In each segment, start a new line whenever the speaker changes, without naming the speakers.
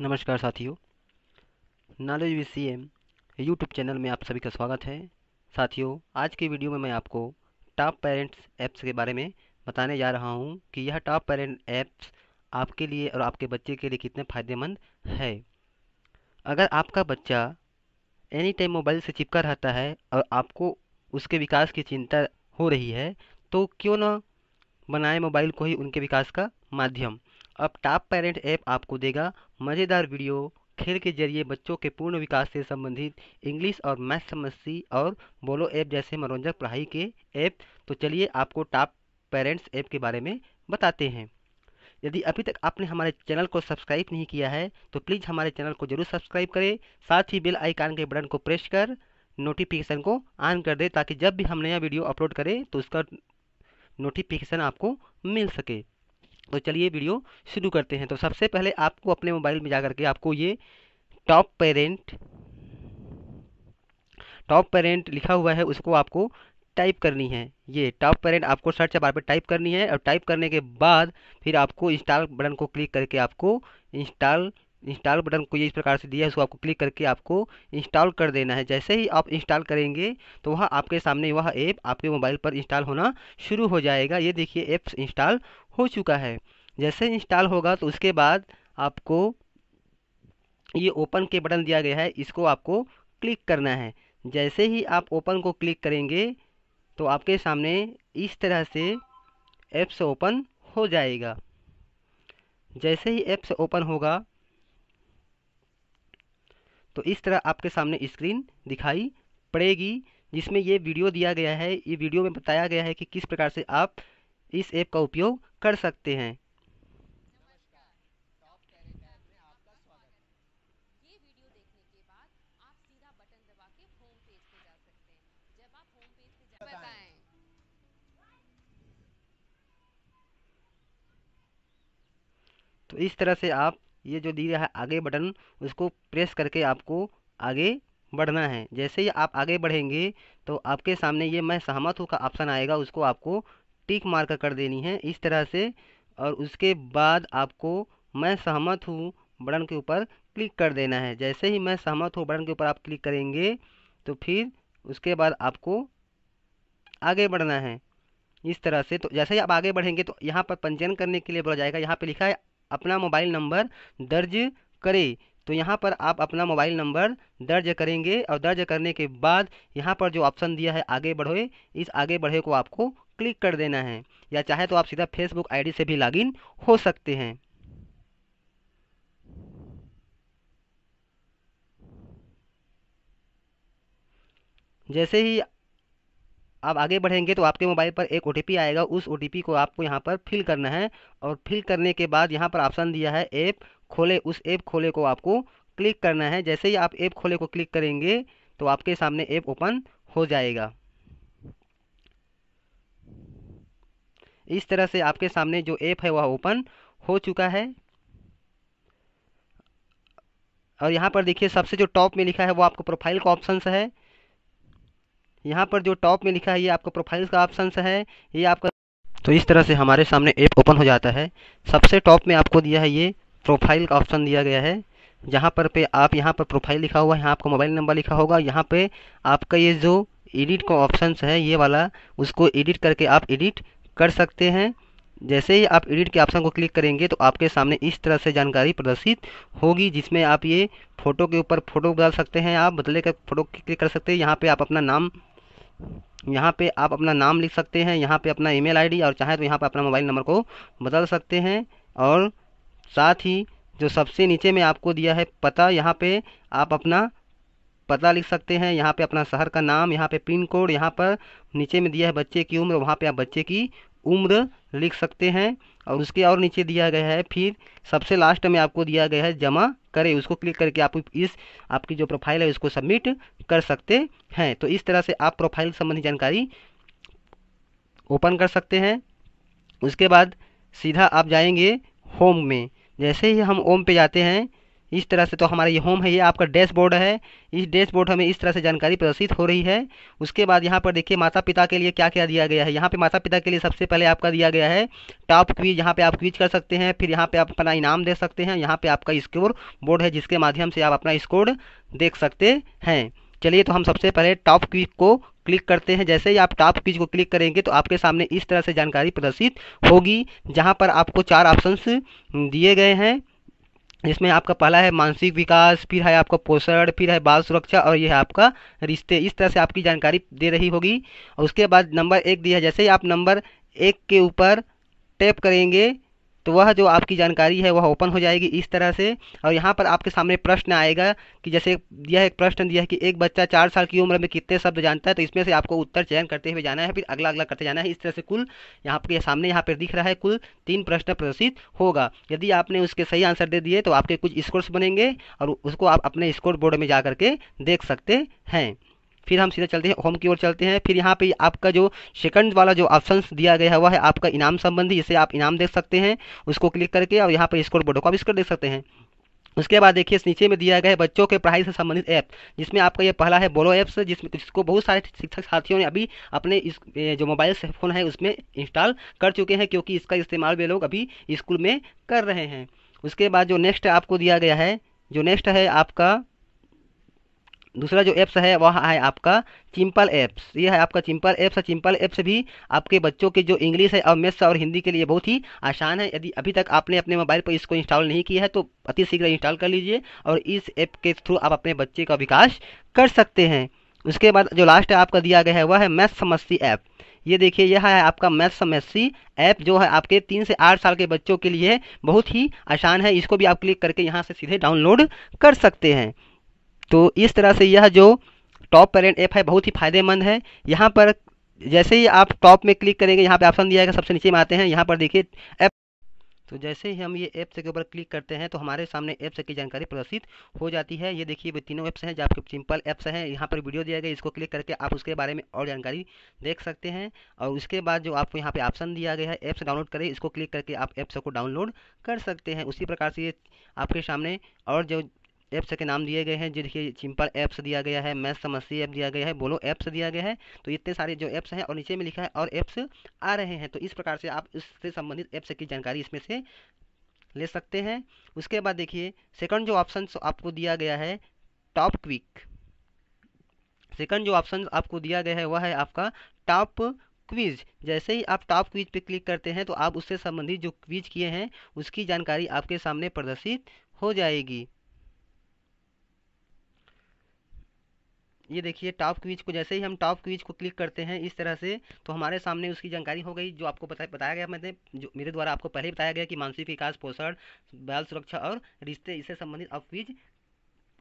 नमस्कार साथियों knowledge V C M YouTube channel में आप सभी का स्वागत है साथियों आज के वीडियो में मैं आपको टॉप पेरेंट्स ऐप्स के बारे में बताने जा रहा हूं कि यह टॉप पेरेंट ऐप्स आपके लिए और आपके बच्चे के लिए कितने फ़ायदेमंद है अगर आपका बच्चा एनी टाइम मोबाइल से चिपका रहता है और आपको उसके विकास की चिंता हो रही है तो क्यों ना बनाए मोबाइल को ही उनके विकास का माध्यम अब टॉप पेरेंट ऐप आपको देगा मज़ेदार वीडियो खेल के जरिए बच्चों के पूर्ण विकास से संबंधित इंग्लिश और मैथ समस्या और बोलो ऐप जैसे मनोरंजक पढ़ाई के ऐप तो चलिए आपको टॉप पेरेंट्स ऐप के बारे में बताते हैं यदि अभी तक आपने हमारे चैनल को सब्सक्राइब नहीं किया है तो प्लीज़ हमारे चैनल को जरूर सब्सक्राइब करें साथ ही बेल आइकान के बटन को प्रेस कर नोटिफिकेशन को ऑन कर दें ताकि जब भी हम नया वीडियो अपलोड करें तो उसका नोटिफिकेशन आपको मिल सके तो चलिए वीडियो शुरू करते हैं तो सबसे पहले आपको अपने मोबाइल में जा करके आपको ये टॉप पेरेंट टॉप पेरेंट लिखा हुआ है उसको आपको टाइप करनी है ये टॉप पेरेंट आपको सर्च बार पर टाइप करनी है और टाइप करने के बाद फिर आपको इंस्टॉल बटन को क्लिक करके आपको इंस्टॉल इंस्टॉल बटन को ये इस प्रकार से दिया है उसको आपको क्लिक करके आपको इंस्टॉल कर देना है जैसे ही आप इंस्टॉल करेंगे तो वह आपके सामने वह ऐप आपके मोबाइल पर इंस्टॉल होना शुरू हो जाएगा ये देखिए ऐप्स इंस्टॉल हो चुका है जैसे इंस्टॉल होगा तो उसके बाद आपको ये ओपन के बटन दिया गया है इसको आपको क्लिक करना है जैसे ही आप ओपन को क्लिक करेंगे तो आपके सामने इस तरह से ऐप्स ओपन हो जाएगा जैसे ही ऐप्स ओपन होगा तो इस तरह आपके सामने स्क्रीन दिखाई पड़ेगी जिसमें ये वीडियो दिया गया है ये वीडियो में बताया गया है कि किस प्रकार से आप इस ऐप का उपयोग कर सकते हैं तो इस तरह से आप ये जो दिया है आगे बटन उसको प्रेस करके आपको आगे बढ़ना है जैसे ही आप आगे बढ़ेंगे तो आपके सामने ये मैं सहमत हूँ का ऑप्शन आएगा उसको आपको टिक मार्क कर देनी है इस तरह से और उसके बाद आपको मैं सहमत हूँ बटन के ऊपर क्लिक कर देना है जैसे ही मैं सहमत हूँ बटन के ऊपर आप क्लिक करेंगे तो फिर उसके बाद आपको आगे बढ़ना है इस तरह से तो जैसे ही आप आगे बढ़ेंगे तो यहाँ पर पंजीयन करने के लिए बोला जाएगा यहाँ पर लिखा है अपना मोबाइल नंबर दर्ज करें तो यहाँ पर आप अपना मोबाइल नंबर दर्ज करेंगे और दर्ज करने के बाद यहाँ पर जो ऑप्शन दिया है आगे बढ़ोए इस आगे बढ़े को आपको क्लिक कर देना है या चाहे तो आप सीधा फेसबुक आईडी से भी लॉगिन हो सकते हैं जैसे ही आप आगे बढ़ेंगे तो आपके मोबाइल पर एक ओ आएगा उस ओ को आपको यहाँ पर फिल करना है और फिल करने के बाद यहाँ पर ऑप्शन दिया है ऐप खोले उस ऐप खोले को आपको क्लिक करना है जैसे ही आप ऐप खोले को क्लिक करेंगे तो आपके सामने ऐप ओपन हो जाएगा इस तरह से आपके सामने जो ऐप है वह ओपन हो चुका है और यहाँ पर देखिए सबसे जो टॉप में लिखा है वो आपको प्रोफाइल का ऑप्शन है यहाँ पर जो टॉप में लिखा है ये आपका प्रोफाइल्स का ऑप्शन है ये आपका तो इस तरह से हमारे सामने ऐप ओपन हो जाता है सबसे टॉप में आपको दिया है ये प्रोफाइल का ऑप्शन दिया गया है जहाँ पर पे आप यहाँ पर प्रोफाइल लिखा हुआ है यहाँ आपका मोबाइल नंबर लिखा होगा यहाँ पे आपका ये जो एडिट का ऑप्शन है ये वाला उसको एडिट करके आप एडिट कर सकते हैं जैसे ही आप एडिट के ऑप्शन को क्लिक करेंगे तो आपके सामने इस तरह से जानकारी प्रदर्शित होगी जिसमें आप ये फ़ोटो के ऊपर फ़ोटो डाल सकते हैं आप बदले कर फ़ोटो क्लिक कर सकते हैं यहाँ पे आप अपना नाम यहाँ पे आप अपना नाम लिख सकते हैं यहाँ पे अपना ईमेल आईडी और चाहे तो यहाँ पर अपना मोबाइल नंबर को बदल सकते हैं और साथ ही जो सबसे नीचे में आपको दिया है पता यहाँ पे आप अपना पता लिख सकते हैं यहाँ पे अपना शहर का नाम यहाँ पे पिन कोड यहाँ पर नीचे में दिया है बच्चे की उम्र वहाँ पे आप बच्चे की उम्र लिख सकते हैं और उसके और नीचे दिया गया है फिर सबसे लास्ट में आपको दिया गया है जमा करें उसको क्लिक करके आप इस आपकी जो प्रोफाइल है उसको सबमिट कर सकते हैं तो इस तरह से आप प्रोफाइल संबंधी जानकारी ओपन कर सकते हैं उसके बाद सीधा आप जाएंगे होम में जैसे ही हम होम पे जाते हैं इस तरह से तो हमारा ये होम है ये आपका डैशबोर्ड है इस डैशबोर्ड हमें इस तरह से जानकारी प्रदर्शित हो रही है उसके बाद यहाँ पर देखिए माता पिता के लिए क्या क्या दिया गया है यहाँ पे माता पिता के लिए सबसे पहले आपका दिया गया है टॉप क्वीज यहाँ पे आप क्वीज कर सकते हैं फिर यहाँ पे आप अपना इनाम दे सकते हैं यहाँ पे आपका स्कोर बोर्ड है जिसके माध्यम से आप अपना स्कोर देख सकते हैं चलिए तो हम सबसे पहले टॉप क्विज को क्लिक करते हैं जैसे ही आप टॉप क्विज को क्लिक करेंगे तो आपके सामने इस तरह से जानकारी प्रदर्शित होगी जहाँ पर आपको चार ऑप्शंस दिए गए हैं इसमें आपका पहला है मानसिक विकास फिर है आपका पोषण फिर है बाल सुरक्षा और यह है आपका रिश्ते इस तरह से आपकी जानकारी दे रही होगी और उसके बाद नंबर एक दिया जैसे ही आप नंबर एक के ऊपर टैप करेंगे तो वह जो आपकी जानकारी है वह ओपन हो जाएगी इस तरह से और यहाँ पर आपके सामने प्रश्न आएगा कि जैसे यह एक प्रश्न दिया है कि एक बच्चा चार साल की उम्र में कितने शब्द जानता है तो इसमें से आपको उत्तर चयन करते हुए जाना है फिर अगला अगला करते जाना है इस तरह से कुल यहाँ पर सामने यहाँ पर दिख रहा है कुल तीन प्रश्न प्रदर्शित होगा यदि आपने उसके सही आंसर दे दिए तो आपके कुछ स्कोर्स बनेंगे और उसको आप अपने स्कोर बोर्ड में जा करके देख सकते हैं फिर हम सीधा चलते हैं होम की ओर चलते हैं फिर यहाँ पे आपका जो सेकंड वाला जो ऑप्शन दिया गया हुआ है आपका इनाम संबंधी जिसे आप इनाम देख सकते हैं उसको क्लिक करके और यहाँ पर स्कोर बोर्ड को आप स्कोर देख सकते हैं उसके बाद देखिए इस नीचे में दिया गया है बच्चों के पढ़ाई से संबंधित ऐप जिसमें आपका ये पहला है बोलो ऐप्स जिसमें जिसको बहुत सारे शिक्षक साथियों ने अभी अपने इस जो मोबाइल से फ़ोन है उसमें इंस्टॉल कर चुके हैं क्योंकि इसका इस्तेमाल वे लोग अभी स्कूल में कर रहे हैं उसके बाद जो नेक्स्ट आपको दिया गया है जो नेक्स्ट है आपका दूसरा जो ऐप्स है वह है आपका चिंपल ऐप्स ये है आपका चिम्पल ऐप्स है चिम्पल ऐप्स भी आपके बच्चों के जो इंग्लिश है और मैथ्स और हिंदी के लिए बहुत ही आसान है यदि अभी तक आपने अपने मोबाइल पर इसको इंस्टॉल नहीं किया है तो अति शीघ्र इंस्टॉल कर लीजिए और इस ऐप के थ्रू आप अपने बच्चे का विकास कर सकते हैं उसके बाद जो लास्ट आपका दिया गया है वह है मैथ समस्ती ऐप ये देखिए यह है आपका मैथ समस्ती ऐप जो है आपके तीन से आठ साल के बच्चों के लिए बहुत ही आसान है इसको भी आप क्लिक करके यहाँ से सीधे डाउनलोड कर सकते हैं तो इस तरह से यह जो टॉप पेरेंट ऐप है बहुत ही फायदेमंद है यहाँ पर जैसे ही आप टॉप में क्लिक करेंगे यहाँ पे ऑप्शन दिया है सबसे नीचे में आते हैं यहाँ पर देखिए ऐप तो जैसे ही हम ये से के ऊपर क्लिक करते हैं तो हमारे सामने से की जानकारी प्रदर्शित हो जाती है ये देखिए तीनों ऐप्स हैं जो आपके सिंपल ऐप्स हैं यहाँ पर वीडियो दिया गया इसको क्लिक करके आप उसके बारे में और जानकारी देख सकते हैं और उसके बाद जो आपको यहाँ पे ऑप्शन दिया गया है ऐप्स डाउनलोड करें इसको क्लिक करके आप ऐप्स को डाउनलोड कर सकते हैं उसी प्रकार से ये आपके सामने और जो ऐप्स के नाम दिए गए हैं जो देखिए सिंपल ऐप्स दिया गया है मैथ समस्ती ऐप दिया गया है बोलो ऐप्स दिया गया है तो इतने सारे जो ऐप्स हैं और नीचे में लिखा है और ऐप्स आ रहे हैं तो इस प्रकार से आप इससे संबंधित ऐप्स की जानकारी इसमें से ले सकते हैं उसके बाद देखिए सेकंड जो ऑप्शन आपको दिया गया है टॉप क्विक सेकंड जो ऑप्शन आपको दिया गया है वह है आपका टॉप क्विज जैसे ही आप टॉप क्विज पे क्लिक करते हैं तो आप उससे संबंधित जो क्विज किए हैं उसकी जानकारी आपके सामने प्रदर्शित हो जाएगी ये देखिए टॉप क्विज को जैसे ही हम टॉप क्विज को क्लिक करते हैं इस तरह से तो हमारे सामने उसकी जानकारी हो गई जो आपको बता बताया गया मैंने जो मेरे द्वारा आपको पहले बताया गया कि मानसिक विकास पोषण बाल सुरक्षा और रिश्ते इससे संबंधित आप क्विज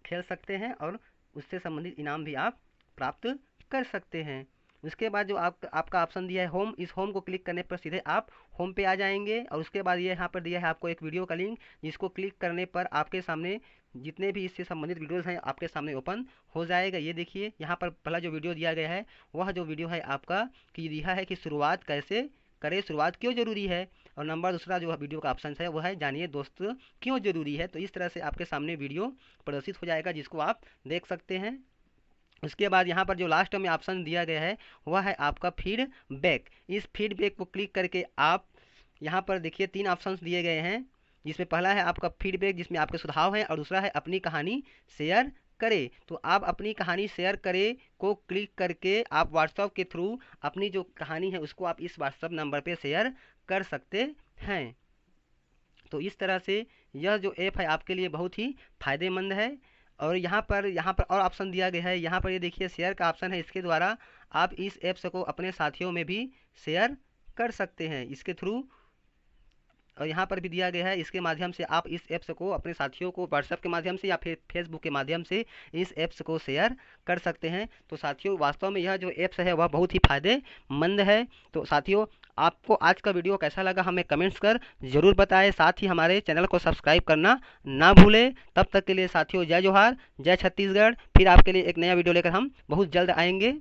खेल सकते हैं और उससे संबंधित इनाम भी आप प्राप्त कर सकते हैं उसके बाद जो आप, आपका ऑप्शन दिया है होम इस होम को क्लिक करने पर सीधे आप होम पे आ जाएंगे और उसके बाद ये यहाँ पर दिया है आपको एक वीडियो का लिंक जिसको क्लिक करने पर आपके सामने जितने भी इससे संबंधित वीडियोस हैं आपके सामने ओपन हो जाएगा ये देखिए यहाँ पर पहला जो वीडियो दिया गया है वह जो वीडियो है आपका कि दिया है कि शुरुआत कैसे करें शुरुआत क्यों जरूरी है और नंबर दूसरा जो वीडियो का ऑप्शन है वह है जानिए दोस्त क्यों जरूरी है तो इस तरह से आपके सामने वीडियो प्रदर्शित हो जाएगा जिसको आप देख सकते हैं उसके बाद यहाँ पर जो लास्ट में ऑप्शन दिया गया है वह है आपका फीडबैक इस फीडबैक को क्लिक करके आप यहाँ पर देखिए तीन ऑप्शन दिए गए हैं जिसमें पहला है आपका फीडबैक जिसमें आपके सुझाव हैं और दूसरा है अपनी कहानी शेयर करें तो आप अपनी कहानी शेयर करें को क्लिक करके आप व्हाट्सअप के थ्रू अपनी जो कहानी है उसको आप इस व्हाट्सअप नंबर पर शेयर कर सकते हैं तो इस तरह से यह जो ऐप है आपके लिए बहुत ही फायदेमंद है और यहाँ पर यहाँ पर और ऑप्शन दिया गया है यहाँ पर ये देखिए शेयर का ऑप्शन है इसके द्वारा आप इस ऐप्स को अपने साथियों में भी शेयर कर सकते हैं इसके थ्रू और यहाँ पर भी दिया गया है इसके माध्यम से आप इस ऐप्स को अपने साथियों को व्हाट्सएप के माध्यम से या फिर फेसबुक के माध्यम से इस ऐप्स को शेयर कर सकते हैं तो साथियों वास्तव में यह जो ऐप्स है वह बहुत ही फायदेमंद है तो साथियों आपको आज का वीडियो कैसा लगा हमें कमेंट्स कर ज़रूर बताएं साथ ही हमारे चैनल को सब्सक्राइब करना ना भूलें तब तक के लिए साथियों जय जोहार जय छत्तीसगढ़ फिर आपके लिए एक नया वीडियो लेकर हम बहुत जल्द आएंगे